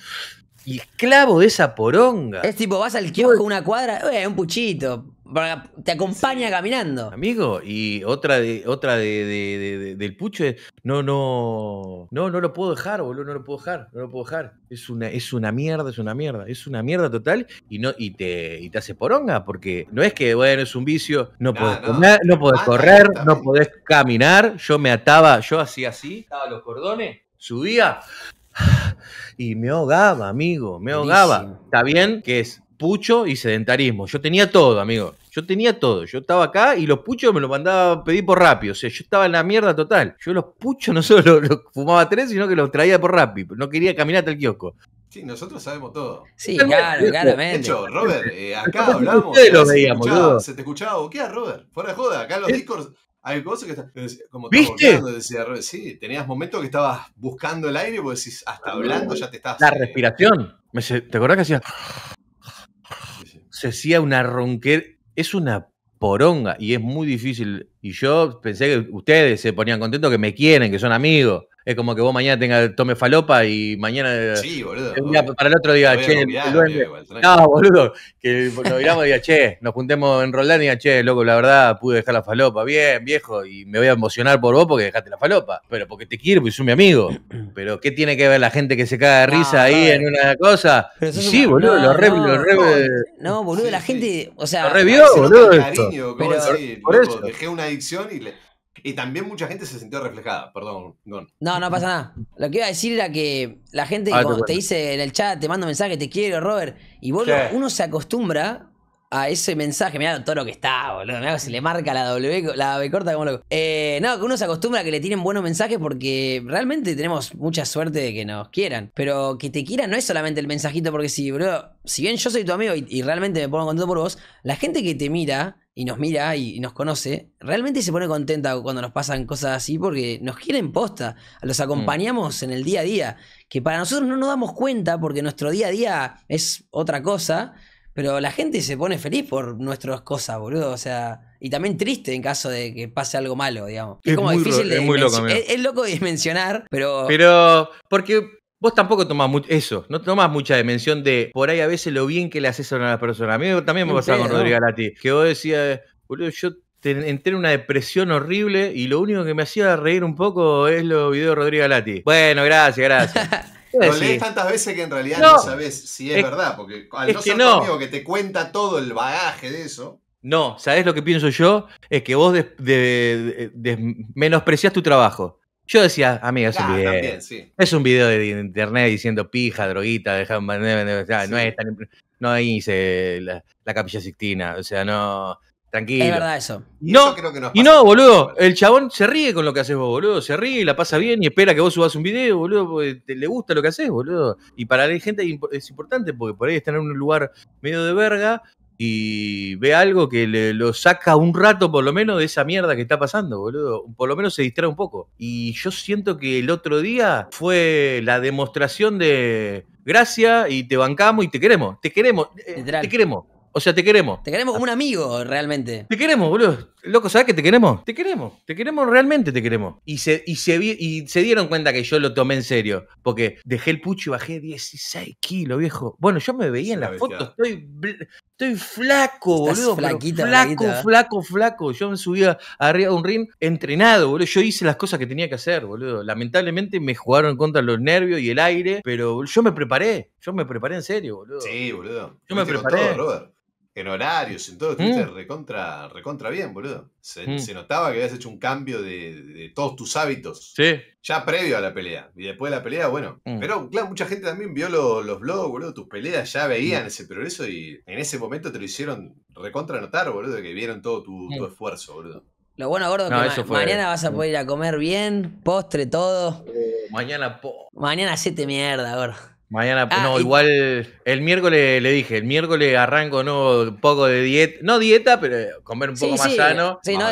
Speaker 1: Y clavo de esa poronga. Es tipo, vas al kiosco una cuadra, eh, un puchito, te acompaña caminando.
Speaker 3: Amigo, y otra de, otra de, del pucho no, no, no, no lo puedo dejar, boludo, no lo puedo dejar, no lo puedo dejar. Es una, es una mierda, es una mierda, es una mierda total y no, y te, y te hace poronga, porque no es que, bueno, es un vicio, no, podés comer, no podés correr, no, no podés caminar. Yo me ataba, yo hacía así, estaba los cordones, subía. Y me ahogaba, amigo, me ahogaba. Está bien que es pucho y sedentarismo. Yo tenía todo, amigo. Yo tenía todo. Yo estaba acá y los puchos me los mandaba a pedir por rápido. O sea, yo estaba en la mierda total. Yo los puchos no solo los, fumaba tres, sino que los traía por rápido. No quería caminar hasta el kiosco.
Speaker 2: Sí, nosotros sabemos todo. Sí, claro,
Speaker 1: claramente. De hecho, Robert, eh,
Speaker 2: acá hablamos. Ustedes lo veíamos, se te escuchaba boquear, Robert. Fuera de joda. Acá en los eh. discos hay cosas que están como ¿Viste? sí, tenías momentos que estabas buscando el aire, porque decís, hasta
Speaker 3: hablando ya te estabas. La respiración. ¿Te acordás que hacía? se hacía una ronquera, es una poronga y es muy difícil. Y yo pensé que ustedes se ponían contentos que me quieren, que son amigos. Es como que vos mañana tenga, tome falopa y mañana. Sí, boludo. para el otro día, che. no, boludo. Que nos miramos y diga, che, nos juntemos en Roldán y diga, che, loco, la verdad, pude dejar la falopa. Bien, viejo. Y me voy a emocionar por vos porque dejaste la falopa. Pero porque te quiero, porque un mi amigo. Pero ¿qué tiene que ver la gente que se caga de risa ahí eh. en una cosa? Sí, boludo, lo re, lo
Speaker 1: No, boludo, la gente. O sea, lo revió, boludo. Cariño, por, eso.
Speaker 2: Dejé una adicción y le y también mucha gente se sintió reflejada, perdón. Don. No, no pasa nada.
Speaker 1: Lo que iba a decir era que la gente ah, como te dice en el chat, te mando mensaje, te quiero, Robert, y vos uno se acostumbra a ese mensaje. Mirá todo lo que está, boludo. Mirá que se le marca la W, la W corta como loco. Eh, no, que uno se acostumbra a que le tienen buenos mensajes porque realmente tenemos mucha suerte de que nos quieran. Pero que te quieran no es solamente el mensajito, porque si, boludo, si bien yo soy tu amigo y, realmente me pongo contento por vos, la gente que te mira y nos mira y nos conoce, realmente se pone contenta cuando nos pasan cosas así porque nos quieren posta, los acompañamos en el día a día, que para nosotros no nos damos cuenta porque nuestro día a día es otra cosa pero la gente se pone feliz por nuestras cosas, boludo. O sea, y también triste en caso de que pase algo malo, digamos. Es, como difícil de es, muy loco, es, es, loco de mencionar, pero.
Speaker 3: Pero. Porque. Vos tampoco tomás eso, no tomás mucha dimensión de por ahí a veces lo bien que le haces a una persona. A mí también me pasaba con Rodrigo Galati, que vos decías, boludo, yo entré en una depresión horrible y lo único que me hacía reír un poco es los videos de Rodrigo Galati. Bueno, gracias, gracias. Lo lees
Speaker 2: tantas veces que en realidad no, sabes si es, verdad, porque al no ser tu amigo que te cuenta todo el bagaje de eso.
Speaker 3: No, ¿sabes lo que pienso yo? Es que vos menosprecias tu trabajo. Yo decía, amiga, es un video. Es un video de internet diciendo pija, droguita, deja, no, sí. no es hice la, la capilla sixtina. O sea, no Tranquilo. Es verdad eso. no, creo que y no, boludo. El chabón se ríe con lo que haces vos, boludo. Se ríe, la pasa bien y espera que vos subas un video, boludo, porque le gusta lo que haces, boludo. Y para la gente es importante porque por ahí están en un lugar medio de verga y ve algo que lo saca un rato por lo menos de esa mierda que está pasando, boludo. Por lo menos se distrae un poco. Y yo siento que el otro día fue la demostración de gracia y te bancamos y te queremos. Te queremos. Eh, te queremos. O sea, te queremos. Te queremos como un amigo, realmente. Te queremos, boludo. Loco, ¿sabes que te queremos? Te queremos. Te queremos, realmente te queremos. Y se, se, y se dieron cuenta que yo lo tomé en serio. Porque dejé el pucho y bajé 16 kilos, viejo. Bueno, yo me veía en las fotos. Estoy, estoy flaco, boludo. Flaquita, flaco, flaco, flaco. Yo me subía arriba a un ring entrenado, boludo. Yo hice las cosas que tenía que hacer, boludo. Lamentablemente me jugaron contra los nervios y el aire, pero yo me preparé. Yo me preparé en serio, boludo. Sí, boludo.
Speaker 2: Yo me preparé en horarios, en todo, te mm. recontra, recontra bien, boludo. Mm. Se, notaba que habías hecho un cambio de, de, todos tus hábitos. Sí. Ya previo a la pelea. Y después de la pelea, bueno. Mm. Pero, claro, mucha gente también vio los blogs, boludo. Tus peleas ya veían ese progreso y en ese momento te lo hicieron recontra notar, boludo, que vieron todo tu, esfuerzo, boludo.
Speaker 1: Lo bueno, gordo, que mañana vas a poder ir a comer bien, postre, todo. Mañana po Mañana siete mierda, gordo.
Speaker 3: Mañana, ah, no, igual el miércoles le dije, el miércoles arranco no un poco de dieta, no dieta, pero comer un poco más sano. Sí, no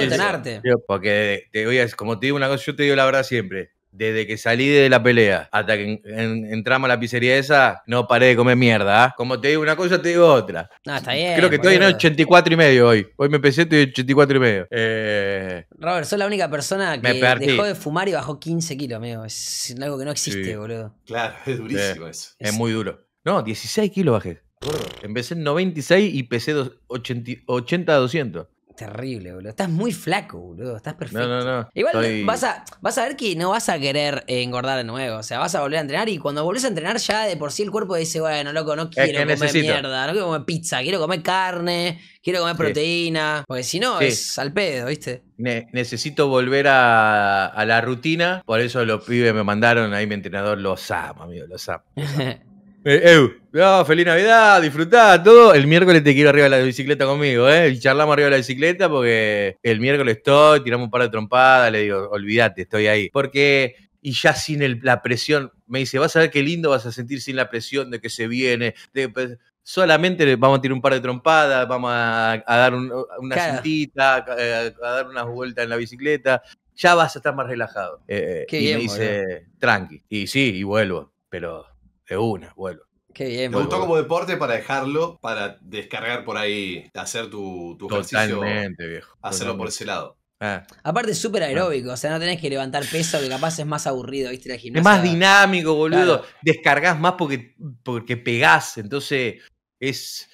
Speaker 3: Porque te voy a, como te digo una cosa, yo te digo la verdad siempre. Desde que salí de la pelea hasta que entramos a la pizzería esa, no paré de comer mierda. ¿ah? Como te digo una cosa, te digo otra.
Speaker 1: No, está bien. Creo que estoy en
Speaker 3: 84 y medio hoy. Hoy me pesé, estoy en 84 y medio. Eh,
Speaker 1: Robert, sos la única persona que dejó de fumar y bajó 15 kilos, amigo. Es algo que no
Speaker 3: existe, boludo.
Speaker 1: Claro, es durísimo eso. es muy
Speaker 3: duro. No, 16 kilos bajé. Empecé en 96 y pesé 80 80 a 200.
Speaker 1: Terrible, boludo. Estás muy flaco, boludo. Estás perfecto. No, no, no. Igual vas, a, vas a ver que no vas a querer eh, engordar de nuevo. O sea, vas a volver a entrenar y cuando volvés a entrenar ya de por sí el cuerpo dice, bueno, loco, no quiero comer mierda, no quiero comer pizza, quiero comer carne, quiero comer proteína. Porque si no, es al pedo, ¿viste?
Speaker 3: necesito volver a, la rutina. Por eso los pibes me mandaron ahí mi entrenador los amo, amigo, los amo. Eu, eh, feliz Navidad, disfrutá todo. El miércoles te quiero arriba de la bicicleta conmigo, ¿eh? Y charlamos arriba de la bicicleta porque el miércoles estoy, tiramos un par de trompadas, le digo, olvídate, estoy ahí. Porque, y ya sin la presión, me dice, vas a ver qué lindo vas a sentir sin la presión de que se viene. Pues, solamente vamos a tirar un par de trompadas, vamos a, dar una cintita, a, dar unas vueltas en la bicicleta. Ya vas a estar más relajado. Eh, y me dice, tranqui. Y sí, y vuelvo. Pero de una, vuelo. Qué bien, Me gustó como deporte para dejarlo,
Speaker 2: para descargar por
Speaker 3: ahí, hacer tu, tu
Speaker 2: ejercicio. viejo. Hacerlo por ese
Speaker 3: lado. Ah.
Speaker 1: Aparte es súper ah. aeróbico, o sea, no tenés que levantar peso, que capaz es más aburrido, ¿viste? La gimnasia. Es más
Speaker 3: dinámico, boludo. descargas Descargás más porque, porque pegás, entonces es...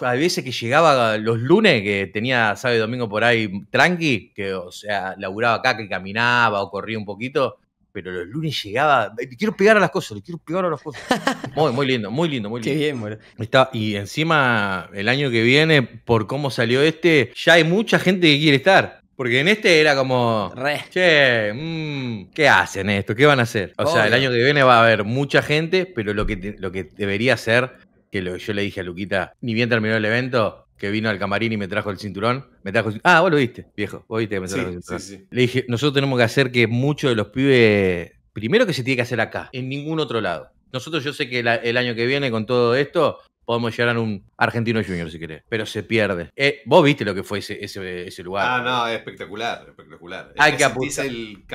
Speaker 3: hay veces que llegaba los lunes, que tenía sábado y domingo por ahí tranqui, que, o sea, laburaba acá, que caminaba o corría un poquito, pero los lunes llegaba. Eh, quiero pegar a las cosas, le quiero pegar a las cosas. Muy, muy lindo, muy lindo, muy lindo. Qué bien, Está, y encima, el año que viene, por cómo salió este, ya hay mucha gente que quiere estar. Porque en este era como. Che, mm, ¿qué hacen esto? ¿Qué van a hacer? O sea, el año que viene va a haber mucha gente, pero lo que, lo que debería ser, que lo, yo le dije a Luquita, ni bien terminó el evento, que vino al camarín y me trajo el cinturón. Me trajo Ah, vos lo viste, viejo. Vos viste que me trajo el cinturón. Le dije, nosotros tenemos que hacer que muchos de los pibes, primero que se tiene que hacer acá, en ningún otro lado. Nosotros yo sé que el año que viene con todo esto podemos llegar a un argentino junior si querés, pero se pierde. Eh, vos viste lo que fue ese, ese, lugar. Ah, no, es
Speaker 2: espectacular, espectacular. Hay, que, apuntar,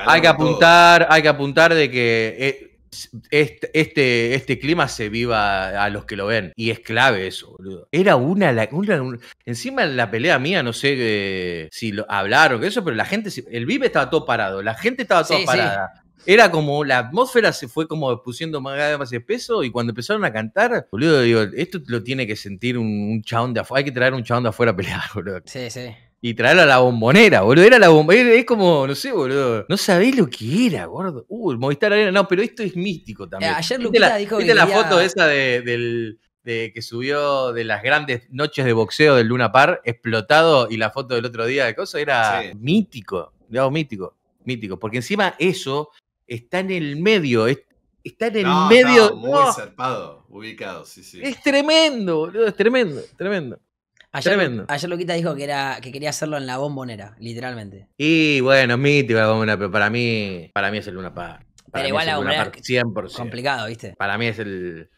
Speaker 2: hay que,
Speaker 3: apuntar, hay que apuntar de que... Eh, este, este, este, clima se viva a los que lo ven. Y es clave eso, boludo. Era una. encima en la pelea mía, no sé eh, si lo, hablaron, que eso, pero la gente. El vive estaba todo parado, la gente estaba toda parada. era como la atmósfera se fue como pusiendo más, más peso y cuando empezaron a cantar, boludo, digo, esto lo tiene que sentir un, un chabón de afuera, hay que traer un chabón de afuera a pelear, boludo. Sí, sí y traerlo a la bombonera, boludo. Era la bombonera, es como, no sé, boludo. No sabés lo que era, gordo. Uh, el Movistar Arena, no, pero esto es místico
Speaker 1: también. Eh, ayer Luquita dijo ¿viste la foto esa
Speaker 3: de, del, de, que subió de las grandes noches de boxeo del Luna Par, explotado, y la foto del otro día de cosas, Era mítico, digamos, mítico, mítico. Porque encima eso está en el medio, está
Speaker 1: en el medio. No, muy zarpado,
Speaker 3: ubicado, sí, sí. Es
Speaker 1: tremendo, boludo, es tremendo, tremendo. Ayer, Tremendo. Ayer dijo que, era, que quería hacerlo en la bombonera, literalmente.
Speaker 3: Y bueno, mítico bombonera, pero para mí, para mí es el Luna Park. Para pero igual la bombonera complicado, ¿viste? Para mí es el...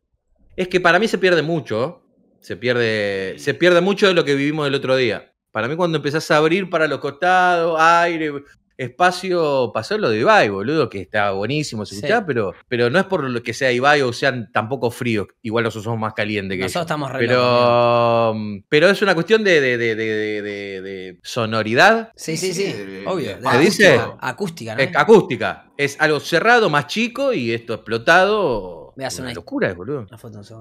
Speaker 3: Es que para mí se pierde mucho, se pierde, se pierde mucho de lo que vivimos el otro día. Para mí cuando empezás a abrir para los costados, aire, espacio para lo de Ibai, boludo, que está buenísimo, se pero, pero no es por lo que sea Ibai o sean tampoco fríos, igual nosotros somos más calientes que Nosotros
Speaker 1: estamos re pero,
Speaker 3: mm, pero es una cuestión de, sonoridad. Sí, sí, sí,
Speaker 1: obvio. dice? Acústica, ¿no?
Speaker 3: acústica. Es algo cerrado, más chico y esto explotado. Me hace una,
Speaker 1: locura, boludo.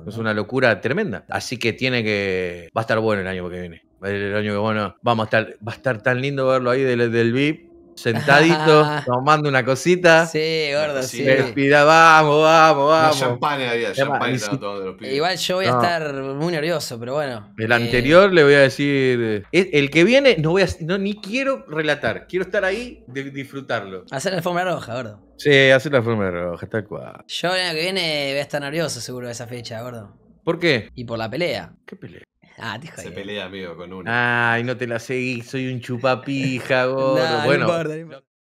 Speaker 3: Es una locura tremenda. Así que tiene que. Va a estar bueno el año que viene. El año que bueno. Vamos a estar. Va a estar tan lindo verlo ahí del, del VIP sentadito, tomando una cosita. Sí, gordo, sí. Respira, vamos, vamos, vamos. champagne había, champagne los
Speaker 1: Igual yo voy a estar muy nervioso, pero bueno.
Speaker 3: El eh, anterior le voy a decir. Eh, el que viene, no voy a. No, ni quiero relatar. Quiero estar ahí, disfrutarlo. Hacer la forma roja, gordo. Sí, hacer la forma roja, tal cual.
Speaker 1: Yo el año que viene voy a estar nervioso, seguro, de esa fecha, gordo.
Speaker 3: ¿Por qué? Y por la pelea.
Speaker 1: ¿Qué pelea? Ah, Se pelea, amigo, con uno.
Speaker 3: Ay, no te la seguí, soy un chupapija, gordo. bueno.